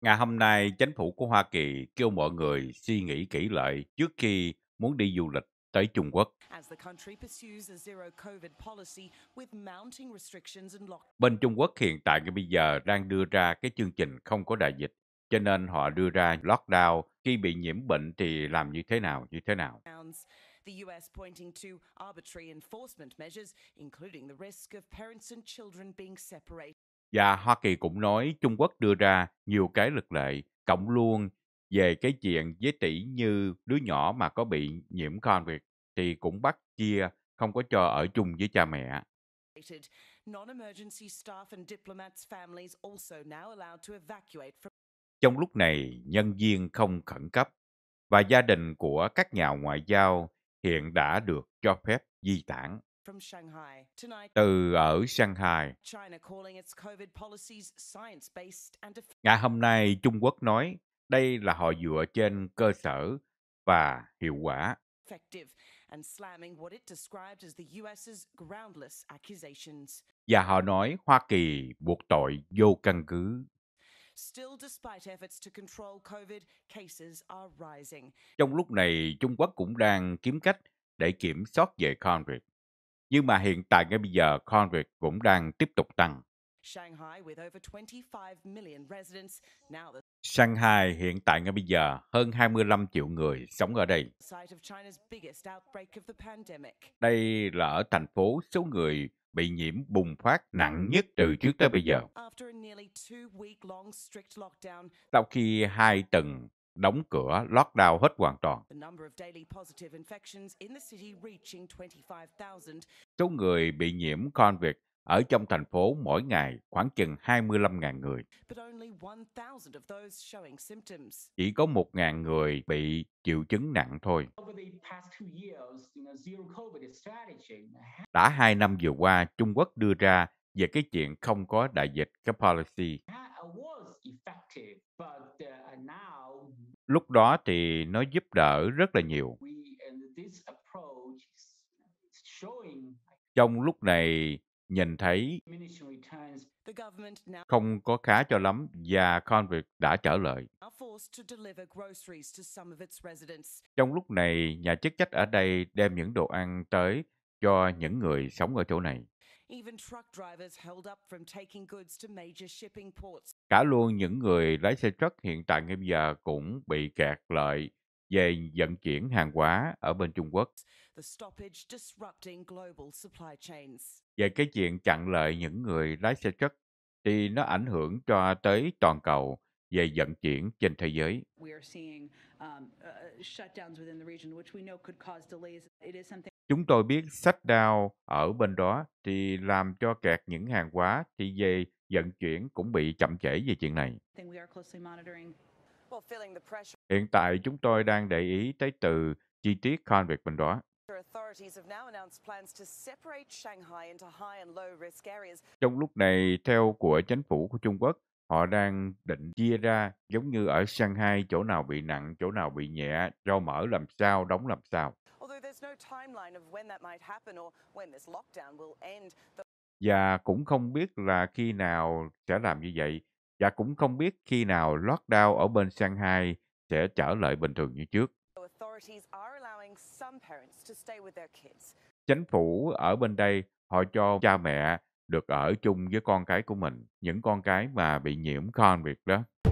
Ngày hôm nay, chính phủ của Hoa Kỳ kêu mọi người suy nghĩ kỹ lại trước khi muốn đi du lịch tới Trung Quốc. Bên Trung Quốc hiện tại ngay bây giờ đang đưa ra cái chương trình không có đại dịch, cho nên họ đưa ra lockdown khi bị nhiễm bệnh thì làm như thế nào, như thế nào the US pointing to arbitrary enforcement measures, including the risk of parents and children being separated. Và Hoa Kỳ cũng nói Trung Quốc đưa ra nhiều cái luật lệ, cộng luôn về cái chuyện với tỷ như đứa nhỏ mà có bị nhiễm COVID thì cũng bắt chia không có cho ở chung với cha mẹ. Trong lúc này, nhân viên không khẩn cấp và gia đình của các nhà ngoại giao hiện đã được cho phép di tản. Từ ở Shanghai, ngày hôm nay Trung Quốc nói đây là họ dựa trên cơ sở và hiệu quả. Và họ nói Hoa Kỳ buộc tội vô căn cứ trong lúc này, Trung Quốc cũng đang kiếm cách để kiểm soát về Conrad. Nhưng mà hiện tại ngay bây giờ, Conrad cũng đang tiếp tục tăng. Shanghai hiện tại ngay bây giờ hơn 25 triệu người sống ở đây. Đây là ở thành phố số người bị nhiễm bùng phát nặng nhất từ trước tới bây giờ. Sau khi hai tuần đóng cửa lockdown hết hoàn toàn. Số người bị nhiễm COVID ở trong thành phố mỗi ngày khoảng chừng 25.000 người. Chỉ có 1.000 người bị triệu chứng nặng thôi. Đã hai năm vừa qua, Trung Quốc đưa ra về cái chuyện không có đại dịch cái policy. Uh, lúc đó thì nó giúp đỡ rất là nhiều. Trong lúc này nhìn thấy không có khá cho lắm và con việc đã trở lại. Trong lúc này, nhà chức trách ở đây đem những đồ ăn tới cho những người sống ở chỗ này. Cả luôn những người lái xe truck hiện tại ngay bây giờ cũng bị kẹt lại về vận chuyển hàng hóa ở bên Trung Quốc. Về cái chuyện chặn lại những người lái xe truck thì nó ảnh hưởng cho tới toàn cầu về vận chuyển trên thế giới. Um, uh, chúng tôi biết sách down ở bên đó thì làm cho kẹt những hàng hóa thì về vận chuyển cũng bị chậm trễ về chuyện này. Hiện tại chúng tôi đang để ý tới từ chi tiết việc bên đó. Trong lúc này, theo của chính phủ của Trung Quốc, họ đang định chia ra giống như ở Hai chỗ nào bị nặng, chỗ nào bị nhẹ, rau mở làm sao, đóng làm sao. Và cũng không biết là khi nào sẽ làm như vậy, và cũng không biết khi nào lockdown ở bên Hai sẽ trở lại bình thường như trước. Chính phủ ở bên đây họ cho cha mẹ được ở chung với con cái của mình những con cái mà bị nhiễm con việc đó